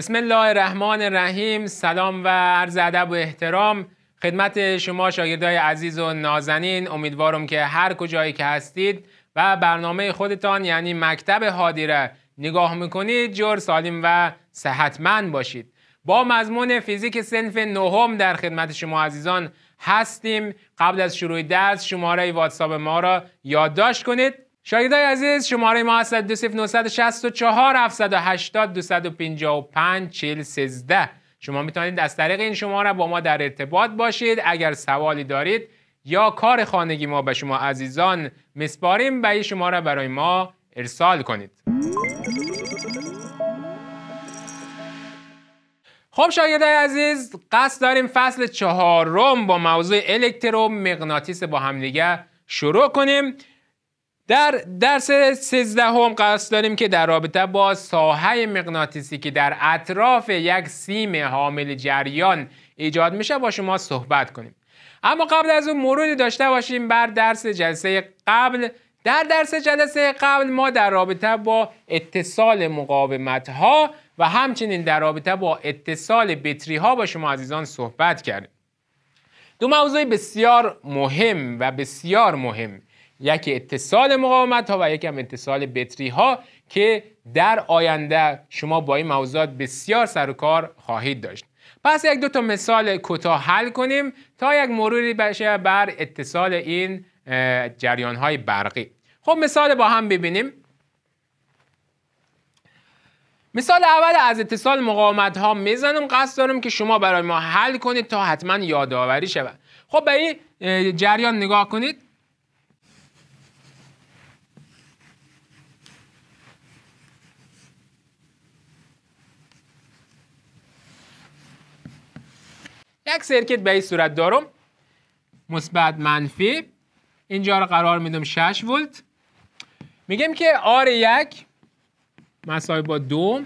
بسم الله الرحمن الرحیم سلام و عرض ادب و احترام خدمت شما شاگردای عزیز و نازنین امیدوارم که هر کجایی که هستید و برنامه خودتان یعنی مکتب حادیره نگاه میکنید جور سالم و صحتمند باشید با مضمون فیزیک سنف نهم در خدمت شما عزیزان هستیم قبل از شروع درس شماره واتساپ ما را یادداشت کنید شاگردای عزیز شماره ما هست و 780 255 شما میتونید از طریق این شماره با ما در ارتباط باشید اگر سوالی دارید یا کار خانگی ما به شما عزیزان مسپاریم به این شماره برای ما ارسال کنید خب شاگردای عزیز قصد داریم فصل چهارم با موضوع الکترومغناطیس با همدیگه شروع کنیم در درس هم قصد داریم که در رابطه با ساحه مغناطیسی که در اطراف یک سیم حامل جریان ایجاد میشه با شما صحبت کنیم اما قبل از اون مروری داشته باشیم بر درس جلسه قبل در درس جلسه قبل ما در رابطه با اتصال مقاومت ها و همچنین در رابطه با اتصال بطری ها با شما عزیزان صحبت کردیم دو موضوع بسیار مهم و بسیار مهم یکی اتصال مقاومت ها و یکی هم اتصال بتری ها که در آینده شما با این موضوعات بسیار سر و کار خواهید داشت پس یک دو تا مثال کوتاه حل کنیم تا یک مروری بشه بر اتصال این جریان های برقی خب مثال با هم ببینیم مثال اول از اتصال مقاومت ها میزنم قصد دارم که شما برای ما حل کنید تا حتما یادآوری شود خب به این جریان نگاه کنید یک سرکت به این صورت دارم مثبت منفی اینجا رو قرار میدم 6 ولت میگم که آر یک مسایب با دو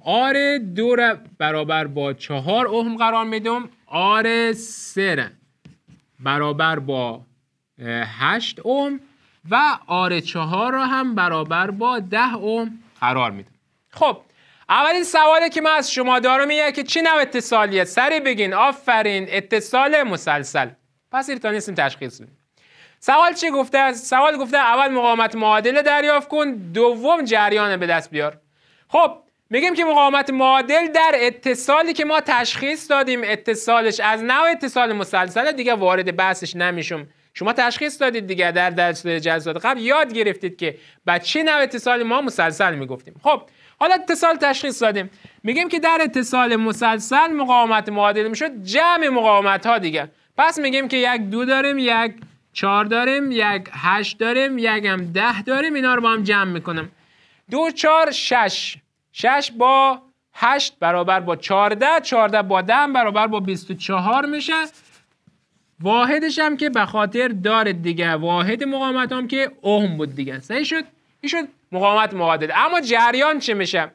آر دو را برابر با چهار اوهم قرار میدم آر سر برابر با هشت اوم و آر چهار را هم برابر با ده اوم قرار میدم خب اولین سوالی که من از شما دارم اینه که چی نوع اتصالیه سری بگین آفرین اتصال مسلسل پس ایرتا نیستیم تشخیص بدیم سوال چی گفته سوال گفته اول مقاومت معادله دریافت کن دوم جریان به دست بیار خب میگیم که مقاومت معادل در اتصالی که ما تشخیص دادیم اتصالش از نوع اتصال مسلسل دیگه وارد بحثش نمیشم شما تشخیص دادید دیگه در درس جلسات قبل یاد گرفتید که بعد چه نوع اتصالی ما مسلسل میگفتیم خب حالا اتصال تشخیص دادیم میگیم که در اتصال مسلسل مقاومت معادل میشد جمع مقاومت ها دیگه پس میگیم که یک دو داریم یک چهار داریم یک هشت داریم یک هم ده داریم اینا رو با هم جمع میکنم دو چهار شش شش با هشت برابر با چارده چارده با ده برابر با بیست و چهار میشه واحدش هم که به خاطر دارد دیگه واحد مقاومت هم که اهم بود دیگه صحیح شد این شد مقاومت متعدد اما جریان چه میشه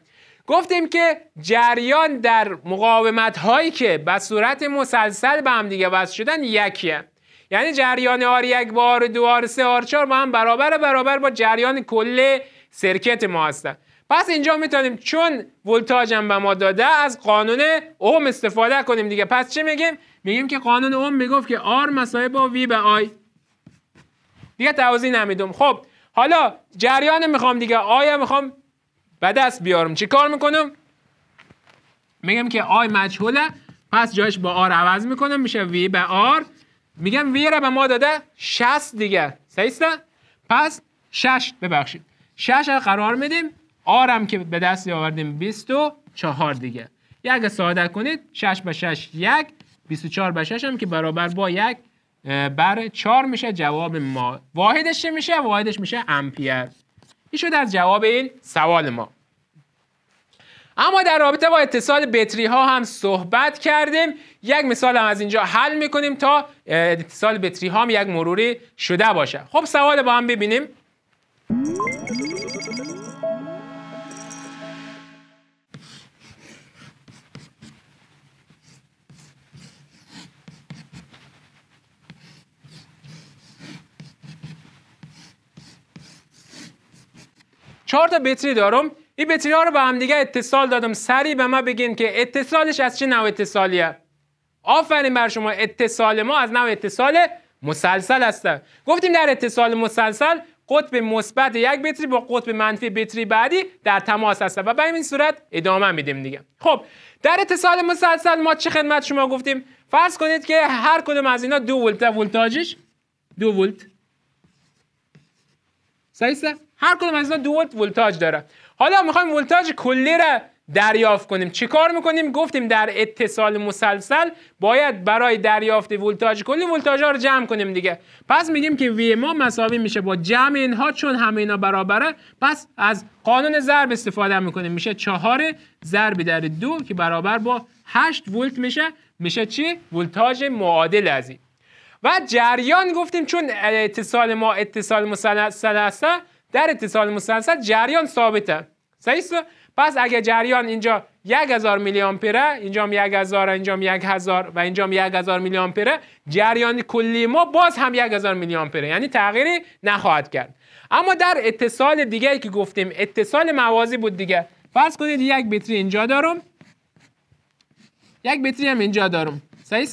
گفتیم که جریان در مقاومت هایی که به صورت مسلسل به هم دیگه وصل شدن یکیه یعنی جریان آر یک بار دو آر سه آر چار با هم برابر برابر با جریان کل سرکت ما هستن پس اینجا میتونیم چون ولتاژ هم به ما داده از قانون اوم استفاده کنیم دیگه پس چه میگیم میگیم که قانون اوم میگفت که آر مساوی با وی به آی دیگه توضیح نمیدم خب حالا جریان میخوام دیگه آیا میخوام به دست بیارم چی کار میکنم میگم که آی مجهوله پس جایش با آر عوض میکنم میشه وی به آر میگم وی را به ما داده 60 دیگه سیسته پس 6 ببخشید 6 را قرار میدیم آرم که به دست آوردیم 24 دیگه یک ساده کنید 6 به 6 یک 24 به 6 هم که برابر با یک بر 4 میشه جواب ما واحدش چه میشه واحدش میشه امپیر این شده از جواب این سوال ما اما در رابطه با اتصال بتری ها هم صحبت کردیم یک مثال هم از اینجا حل میکنیم تا اتصال بتری ها هم یک مروری شده باشه خب سوال با هم ببینیم چهار تا بطری دارم این بطری ها رو به هم دیگه اتصال دادم سری به ما بگین که اتصالش از چه نوع اتصالیه آفرین بر شما اتصال ما از نوع اتصال مسلسل است گفتیم در اتصال مسلسل قطب مثبت یک بطری با قطب منفی بطری بعدی در تماس است. و به این صورت ادامه میدیم دیگه خب در اتصال مسلسل ما چه خدمت شما گفتیم فرض کنید که هر کدوم از اینا دو ولت ولتاژش دو ولت صحیح هر کدوم از اینا دو ولت ولتاژ داره حالا میخوایم ولتاژ کلی را دریافت کنیم چیکار میکنیم گفتیم در اتصال مسلسل باید برای دریافت ولتاژ کلی ولتاژ ها رو جمع کنیم دیگه پس میگیم که وی ما مساوی میشه با جمع اینها چون همه اینا برابره پس از قانون ضرب استفاده میکنیم میشه چهار ضرب در دو که برابر با 8 ولت میشه میشه چی ولتاژ معادل از و جریان گفتیم چون اتصال ما اتصال مسلسل هسته در اتصال مسلسل جریان ثابته صحیح پس اگه جریان اینجا یک هزار میلی آمپره اینجا یک هزار اینجا یک هزار و اینجا یک هزار میلی آمپره جریان کلی ما باز هم یک هزار میلی آمپره یعنی تغییری نخواهد کرد اما در اتصال دیگری که گفتیم اتصال موازی بود دیگه فرض کنید یک بیتری اینجا دارم یک بطری هم اینجا دارم صحیح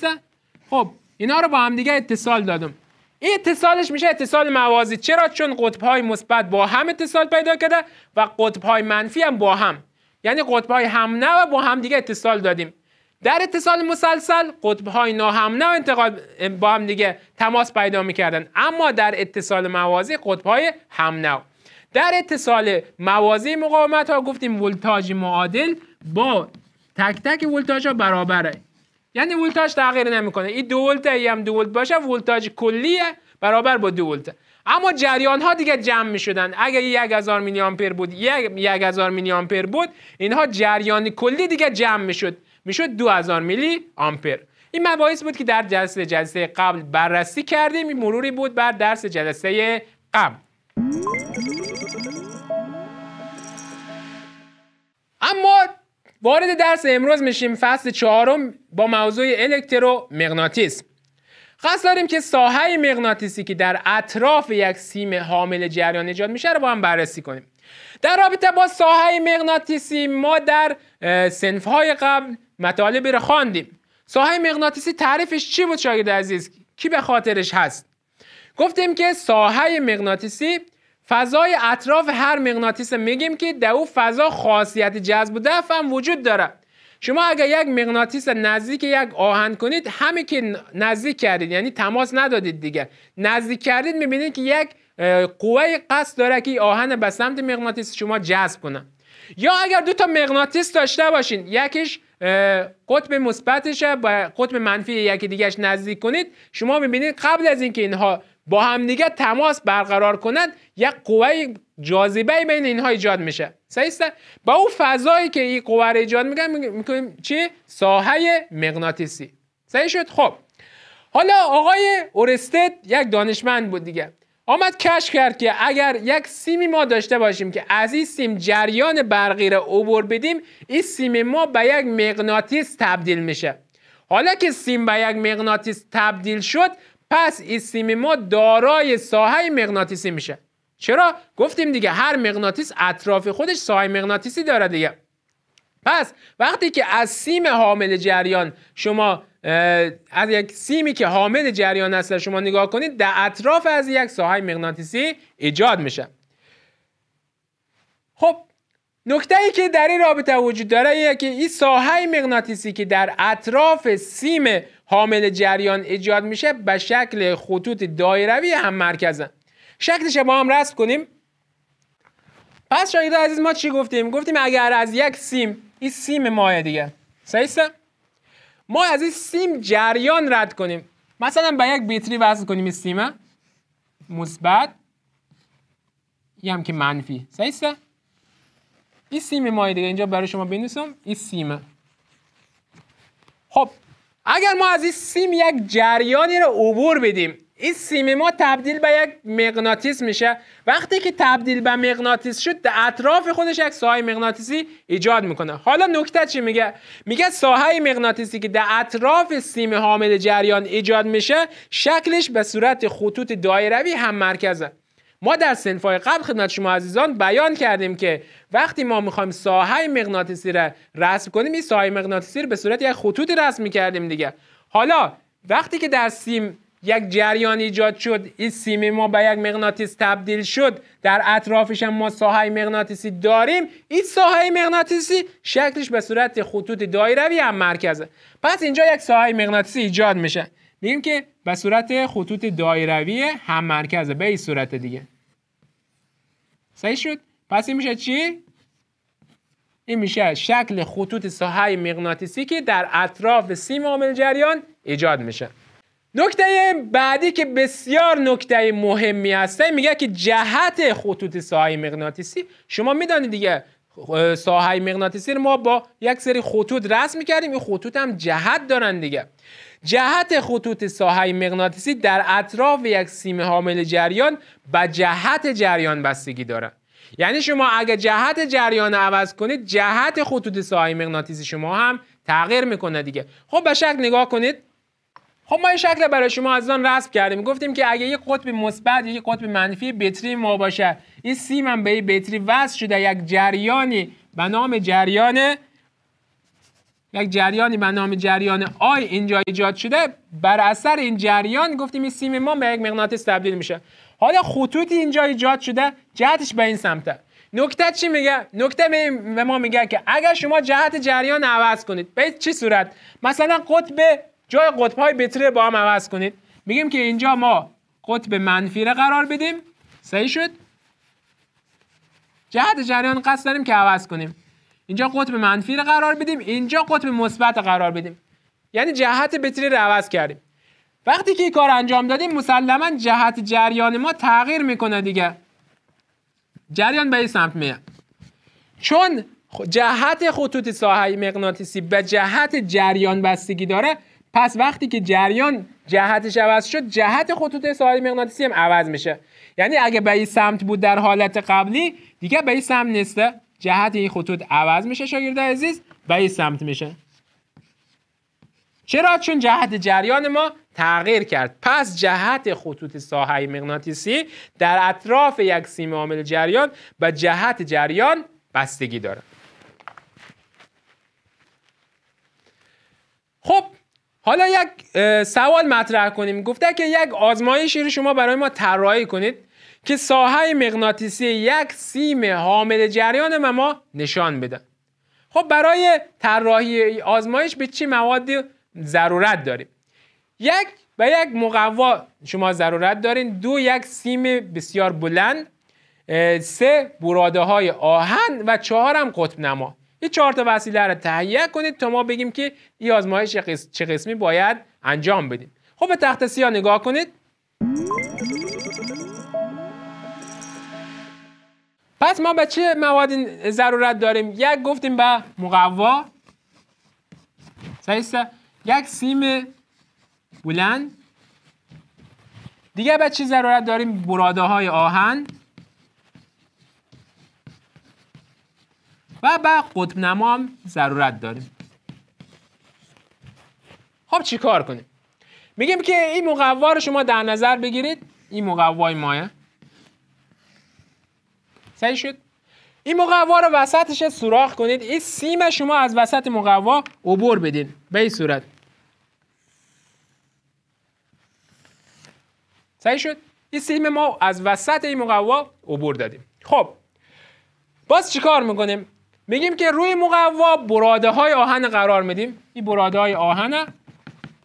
خب اینا رو با هم دیگه اتصال دادم این اتصالش میشه اتصال موازی چرا چون قطب های مثبت با هم اتصال پیدا کرده و قطب های منفی هم با هم یعنی قطب های هم نه و با هم دیگه اتصال دادیم در اتصال مسلسل قطب های هم نه انتقال با هم دیگه تماس پیدا میکردن اما در اتصال موازی قطب های نه. در اتصال موازی مقاومت ها گفتیم ولتاژ معادل با تک تک ولتاژ ها برابره یعنی ولتاژ تغییر نمیکنه این دو ولت ای هم دو ولت باشه ولتاژ کلیه برابر با دو ولت اما جریان ها دیگه جمع می شدن اگر یک هزار میلی آمپر بود یک, یک هزار میلی آمپر بود اینها جریان کلی دیگه جمع می شد می شد دو هزار میلی آمپر این مباحث بود که در جلسه جلسه قبل بررسی کردیم این مروری بود بر درس جلسه قبل وارد درس امروز میشیم فصل چهارم با موضوع الکترو مغناطیس قصد داریم که ساحه مغناطیسی که در اطراف یک سیم حامل جریان ایجاد میشه رو با هم بررسی کنیم در رابطه با ساحه مغناطیسی ما در های قبل مطالبی رو خواندیم ساحه مغناطیسی تعریفش چی بود شاگرد عزیز کی به خاطرش هست گفتیم که ساحه مغناطیسی فضای اطراف هر مغناطیس میگیم که در او فضا خاصیت جذب و دفع هم وجود داره شما اگر یک مغناطیس نزدیک یک آهن کنید همه که نزدیک کردید یعنی تماس ندادید دیگه نزدیک کردید میبینید که یک قوه قصد داره که آهن به سمت مغناطیس شما جذب کنه یا اگر دو تا مغناطیس داشته باشین یکیش قطب مثبتش و قطب منفی یکی دیگهش نزدیک کنید شما میبینید قبل از اینکه اینها با همدیگه تماس برقرار کنند یک قوه جاذبه بین اینها ایجاد میشه صحیح با اون فضایی که این قوه را ایجاد میگن میکنیم چی ساحه مغناطیسی صحیح شد خب حالا آقای اورستد یک دانشمند بود دیگه آمد کشف کرد که اگر یک سیمی ما داشته باشیم که از این سیم جریان برقی را عبور بدیم این سیم ما به یک مغناطیس تبدیل میشه حالا که سیم به یک مغناطیس تبدیل شد پس این سیم ما دارای ساحه مغناطیسی میشه چرا گفتیم دیگه هر مغناطیس اطراف خودش ساحه مغناطیسی داره دیگه پس وقتی که از سیم حامل جریان شما از یک سیمی که حامل جریان هست شما نگاه کنید در اطراف از یک ساحه مغناطیسی ایجاد میشه خب نکته ای که در این رابطه وجود داره اینه که این ساحه مغناطیسی که در اطراف سیم حامل جریان ایجاد میشه به شکل خطوط دایروی هم مرکزه شکلش با هم رسم کنیم پس شاید عزیز ما چی گفتیم گفتیم اگر از یک سیم این سیم ماه دیگه سیسته ما از این سیم جریان رد کنیم مثلا به یک بیتری وصل کنیم سیمه مثبت یه هم که منفی سیسته این سیم مایه دیگه اینجا برای شما بنویسم این سیمه خب اگر ما از این سیم یک جریانی رو عبور بدیم این سیم ما تبدیل به یک مغناطیس میشه وقتی که تبدیل به مغناطیس شد در اطراف خودش یک ساحه مغناطیسی ایجاد میکنه حالا نکته چی میگه میگه ساحه مغناطیسی که در اطراف سیم حامل جریان ایجاد میشه شکلش به صورت خطوط دایروی هم مرکزه ما در سنفای قبل خدمت شما عزیزان بیان کردیم که وقتی ما میخوایم ساحه مغناطیسی را رسم کنیم این ساحه مغناطیسی را به صورت یک خطوطی رسم میکردیم دیگه حالا وقتی که در سیم یک جریان ایجاد شد این سیم ما به یک مغناطیس تبدیل شد در اطرافش هم ما ساحه مغناطیسی داریم این ساحه مغناطیسی شکلش به صورت خطوط دایروی هم مرکزه پس اینجا یک ساحه مغناطیسی ایجاد میشه میگیم که به صورت خطوط دایروی هم مرکزه به این صورت دیگه صحیح شد پس این میشه چی این میشه شکل خطوط ساحه مغناطیسی که در اطراف سیم عامل جریان ایجاد میشه نکته بعدی که بسیار نکته مهمی هسته میگه که جهت خطوط ساحه مغناطیسی شما میدانید دیگه ساحه مغناطیسی رو ما با یک سری خطوط رسم میکردیم این خطوط هم جهت دارن دیگه جهت خطوط ساحه مغناطیسی در اطراف یک سیم حامل جریان به جهت جریان بستگی داره یعنی شما اگه جهت جریان عوض کنید جهت خطوط ساحه مغناطیسی شما هم تغییر میکنه دیگه خب به شکل نگاه کنید خب ما این شکل برای شما از آن رسم کردیم گفتیم که اگه یک قطب مثبت یک قطب منفی بتری ما باشه این سیم هم به بتری وصل شده یک جریانی به نام جریان یک جریانی به نام جریان آی اینجا ایجاد شده بر اثر این جریان گفتیم این سیم ما به یک مغناطیس تبدیل میشه حالا خطوطی اینجا ایجاد شده جهتش به این سمته نکته چی میگه نکته به ما میگه که اگر شما جهت جریان عوض کنید به چی صورت مثلا قطب جای قطب های بتره با هم عوض کنید میگیم که اینجا ما قطب منفی را قرار بدیم صحیح شد جهت جریان قصد داریم که عوض کنیم اینجا قطب منفی رو قرار بدیم اینجا قطب مثبت قرار بدیم یعنی جهت بتری رو عوض کردیم وقتی که این کار انجام دادیم مسلما جهت جریان ما تغییر میکنه دیگه جریان به این سمت میاد چون جهت خطوط ساحه مغناطیسی به جهت جریان بستگی داره پس وقتی که جریان جهتش عوض شد جهت خطوط ساحه مغناطیسی هم عوض میشه یعنی اگه به این سمت بود در حالت قبلی دیگه به این سمت نیسته جهت این خطوط عوض میشه شاگرد عزیز و این سمت میشه چرا چون جهت جریان ما تغییر کرد پس جهت خطوط ساحه مغناطیسی در اطراف یک سیم عامل جریان و جهت جریان بستگی داره خب حالا یک سوال مطرح کنیم گفته که یک آزمایشی رو شما برای ما طراحی کنید که ساحه مغناطیسی یک سیم حامل جریان ما نشان بدن خب برای طراحی آزمایش به چی موادی ضرورت داریم یک و یک مقوا شما ضرورت دارین دو یک سیم بسیار بلند سه براده های آهن و چهارم قطب نما این چهار تا وسیله رو تهیه کنید تا ما بگیم که این آزمایش چه قسمی باید انجام بدیم خب به تخت سیاه نگاه کنید پس ما به چه مواد ضرورت داریم یک گفتیم به مقوا صحیح یک سیم بلند دیگه به چی ضرورت داریم براده های آهن و به قطب ضرورت داریم خب چی کار کنیم میگیم که این مقوا رو شما در نظر بگیرید این مقوای مایه صحیح شد این مقوا رو وسطش سوراخ کنید این سیم شما از وسط مقوا عبور بدین به این صورت صحیح شد این سیم ما از وسط این مقوا عبور دادیم خب باز چیکار میکنیم میگیم که روی مقوا براده های آهن قرار میدیم این براده های آهن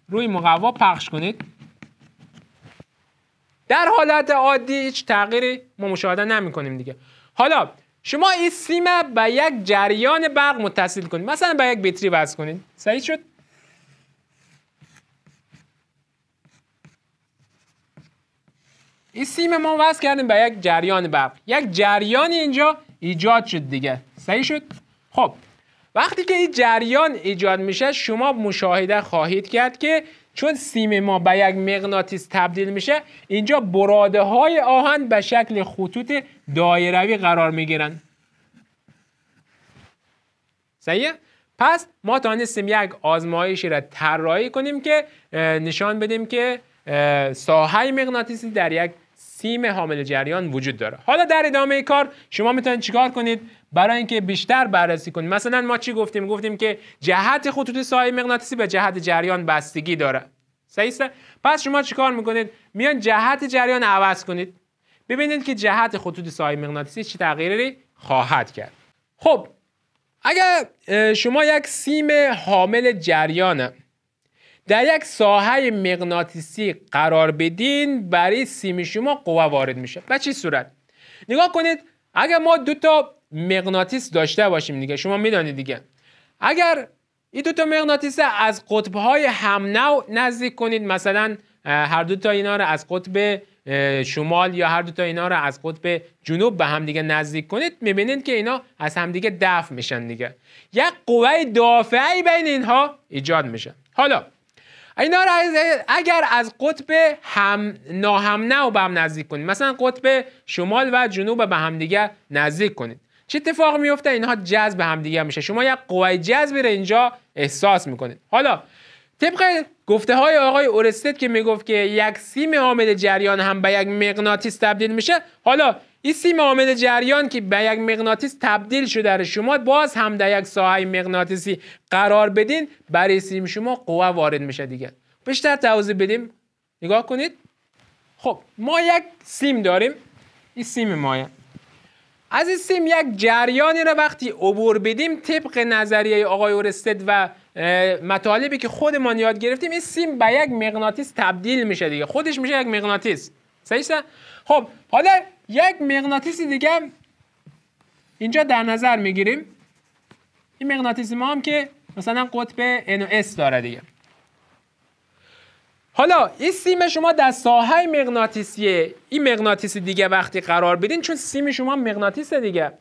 روی مقوا پخش کنید در حالت عادی هیچ تغییری ما مشاهده نمی کنیم دیگه حالا شما این سیم به یک جریان برق متصل کنید مثلا به یک بیتری وصل کنید صحیح شد این سیم ما وصل کردیم به یک جریان برق یک جریان اینجا ایجاد شد دیگه صحیح شد خب وقتی که این جریان ایجاد میشه شما مشاهده خواهید کرد که چون سیم ما به یک مغناطیس تبدیل میشه اینجا براده های آهن به شکل خطوط دایروی قرار میگیرن صحیح پس ما تانستیم یک آزمایشی را طراحی کنیم که نشان بدیم که ساحه مغناطیسی در یک سیم حامل جریان وجود داره حالا در ادامه کار شما میتونید چیکار کنید برای اینکه بیشتر بررسی کنید مثلا ما چی گفتیم گفتیم که جهت خطوط سایه مغناطیسی به جهت جریان بستگی داره صحیح پس شما چیکار میکنید میان جهت جریان عوض کنید ببینید که جهت خطوط سایه مغناطیسی چه تغییری خواهد کرد خب اگر شما یک سیم حامل جریان در یک ساحه مغناطیسی قرار بدین برای سیم شما قوه وارد میشه به چی صورت نگاه کنید اگر ما دو تا مغناطیس داشته باشیم دیگه شما میدانید دیگه اگر این دو تا مغناطیس از قطب های هم نزدیک کنید مثلا هر دو تا اینا رو از قطب شمال یا هر دو تا اینا رو از قطب جنوب به همدیگه نزدیک کنید میبینید که اینا از همدیگه دفع میشن دیگه یک قوه دافعی بین اینها ایجاد میشه حالا اینا رو اگر از قطب هم ناهم نه و به هم نزدیک کنید مثلا قطب شمال و جنوب به دیگه نزدیک کنید چه اتفاق میفته اینها جذب دیگه میشه شما یک قوای جذبی رو اینجا احساس میکنید حالا طبق گفته های آقای اورستد که میگفت که یک سیم عامل جریان هم به یک مغناطیس تبدیل میشه حالا این سیم عامل جریان که به یک مغناطیس تبدیل شده رو شما باز هم در یک ساحه مغناطیسی قرار بدین برای سیم شما قوه وارد میشه دیگه بیشتر توضیح بدیم نگاه کنید خب ما یک سیم داریم این سیم مایه از این سیم یک جریانی را وقتی عبور بدیم طبق نظریه آقای اورستد و مطالبی که خودمان یاد گرفتیم این سیم به یک مغناطیس تبدیل میشه دیگه خودش میشه یک مغناطیس صحیح خب حالا یک مغناطیس دیگه اینجا در نظر میگیریم این مغناطیس ما هم که مثلا قطب N S داره دیگه حالا این سیم شما در ساحه مغناطیسیه این مغناطیس دیگه وقتی قرار بدین چون سیم شما مغناطیس دیگه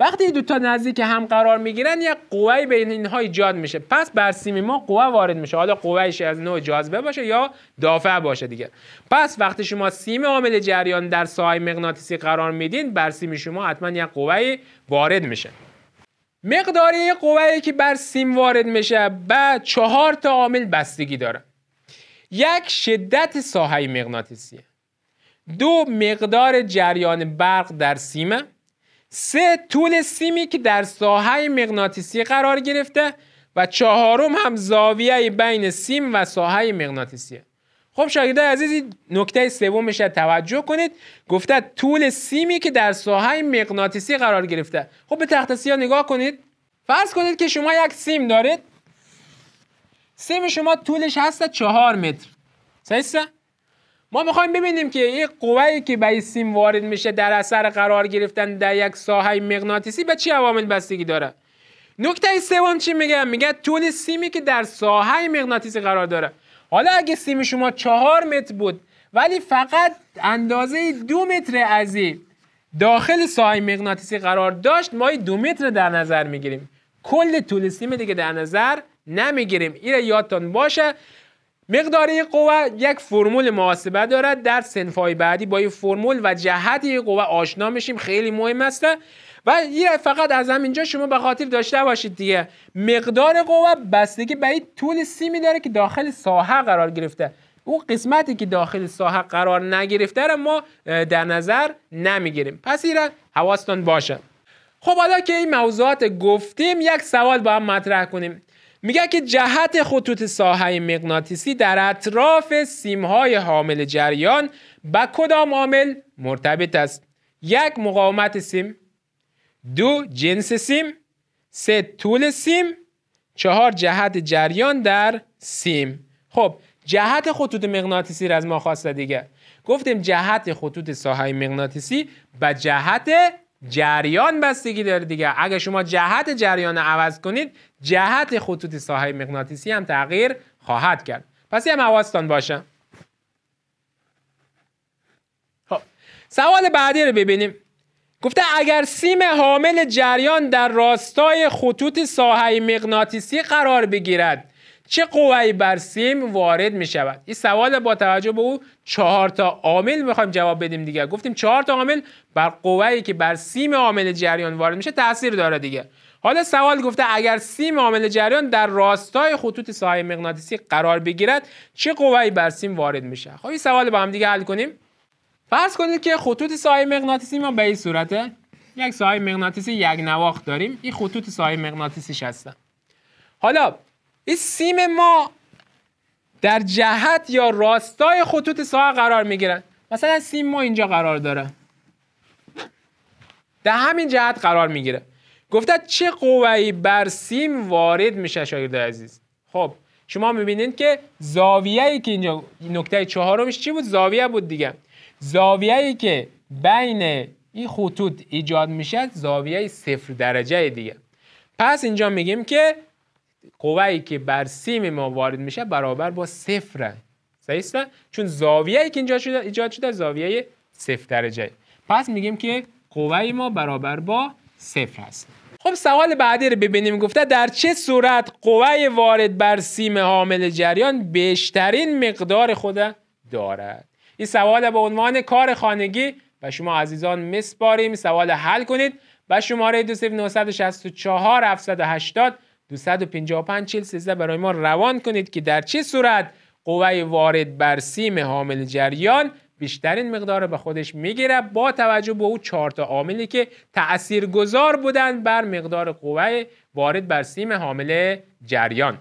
وقتی دو تا نزدیک هم قرار میگیرن یک قوه بین اینها ایجاد میشه پس بر سیم ما قوه وارد میشه حالا قوهش از نوع جاذبه باشه یا دافع باشه دیگه پس وقتی شما سیم عامل جریان در ساحه مغناطیسی قرار میدین بر سیم شما حتما یک قوه وارد میشه مقداری قوی که بر سیم وارد میشه به چهار تا عامل بستگی داره یک شدت ساحه مغناطیسی دو مقدار جریان برق در سیمه سه طول سیمی که در ساحه مغناطیسی قرار گرفته و چهارم هم زاویه بین سیم و ساحه مغناطیسی خب شاگردای عزیزی نکته سومش توجه کنید گفته طول سیمی که در ساحه مغناطیسی قرار گرفته خب به تخت سیاه نگاه کنید فرض کنید که شما یک سیم دارید سیم شما طولش هست چهار متر سیسته؟ ما میخوایم ببینیم که یک قوایی که به سیم وارد میشه در اثر قرار گرفتن در یک ساحه مغناطیسی به چه عوامل بستگی داره نکته سوم چی میگه میگه طول سیمی که در ساحه مغناطیسی قرار داره حالا اگه سیم شما چهار متر بود ولی فقط اندازه دو متر از داخل ساحه مغناطیسی قرار داشت ما دو متر در نظر میگیریم کل طول سیم دیگه در نظر نمیگیریم این یادتان باشه مقدار قوه یک فرمول محاسبه دارد در سنفای بعدی با این فرمول و جهت قوه آشنا میشیم خیلی مهم است و این فقط از همینجا شما به خاطر داشته باشید دیگه مقدار قوه بستگی به این طول سیمی داره که داخل ساحه قرار گرفته او قسمتی که داخل ساحه قرار نگرفته را ما در نظر نمیگیریم پس این حواستان باشه خب حالا که این موضوعات گفتیم یک سوال با هم مطرح کنیم میگه که جهت خطوط ساحه مغناطیسی در اطراف سیمهای حامل جریان به کدام عامل مرتبط است یک مقاومت سیم دو جنس سیم سه طول سیم چهار جهت جریان در سیم خب جهت خطوط مغناطیسی را از ما خواسته دیگه گفتیم جهت خطوط ساحه مغناطیسی به جهت جریان بستگی داره دیگه اگه شما جهت جریان عوض کنید جهت خطوط ساحه مغناطیسی هم تغییر خواهد کرد پس یه مواستان باشه خب، سوال بعدی رو ببینیم گفته اگر سیم حامل جریان در راستای خطوط ساحه مغناطیسی قرار بگیرد چه قوایی بر سیم وارد می شود این سوال با توجه به او چهار تا عامل میخوایم جواب بدیم دیگه گفتیم چهار تا عامل بر قوایی که بر سیم عامل جریان وارد میشه تاثیر داره دیگه حالا سوال گفته اگر سیم عامل جریان در راستای خطوط ساحه مغناطیسی قرار بگیرد چه قوایی بر سیم وارد میشه خب این سوال با هم دیگه حل کنیم فرض کنید که خطوط ساحه مغناطیسی ما به این صورته یک ساحه مغناطیسی یک نواخت داریم این خطوط ساحه مغناطیسیش هستن حالا این سیم ما در جهت یا راستای خطوط ساحه قرار میگیرن مثلا سیم ما اینجا قرار داره در همین جهت قرار میگیره گفته چه قوایی بر سیم وارد میشه شاگرد عزیز خب شما میبینید که ای که اینجا نکته چهارمش چی بود زاویه بود دیگه زاویه‌ای که بین این خطوط ایجاد میشه زاویه صفر درجه دیگه پس اینجا میگیم که قوایی که بر سیم ما وارد میشه برابر با صفره است، چون ای که اینجا ایجاد شده زاویه صفر درجه پس میگیم که قوه ما برابر با صفر است خب سوال بعدی رو ببینیم گفته در چه صورت قوه وارد بر سیم حامل جریان بیشترین مقدار خود دارد این سوال به عنوان کار خانگی و شما عزیزان مسپاریم سوال حل کنید و شماره 780 255 40 برای ما روان کنید که در چه صورت قوه وارد بر سیم حامل جریان بیشترین مقدار به خودش میگیره با توجه به او چهار تا عاملی که گذار بودند بر مقدار قوه وارد بر سیم حامل جریان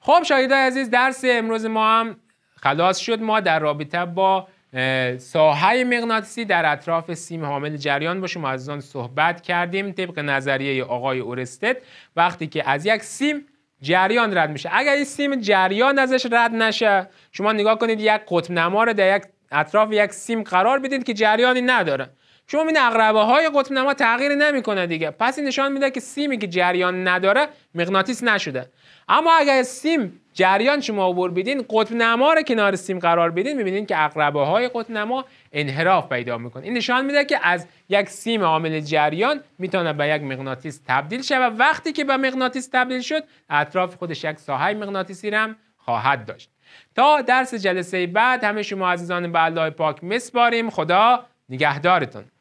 خب شاهدای عزیز درس امروز ما هم خلاص شد ما در رابطه با ساحه مغناطیسی در اطراف سیم حامل جریان باشه ما از آن صحبت کردیم طبق نظریه آقای اورستد وقتی که از یک سیم جریان رد میشه اگر این سیم جریان ازش رد نشه شما نگاه کنید یک قطب نما رو در یک اطراف یک سیم قرار بدید که جریانی نداره شما این اقربه های قطب نما تغییر نمیکنه دیگه پس این نشان میده که سیمی که جریان نداره مغناطیس نشده اما اگر سیم جریان شما عبور بدین قطب نما رو کنار سیم قرار بدین میبینین که اقربه های قطب نما انحراف پیدا میکنه این نشان میده که از یک سیم عامل جریان میتونه به یک مغناطیس تبدیل شه و وقتی که به مغناطیس تبدیل شد اطراف خودش یک ساحه مغناطیسی هم خواهد داشت تا درس جلسه بعد همه شما عزیزان به الله پاک میسپاریم خدا نگهدارتون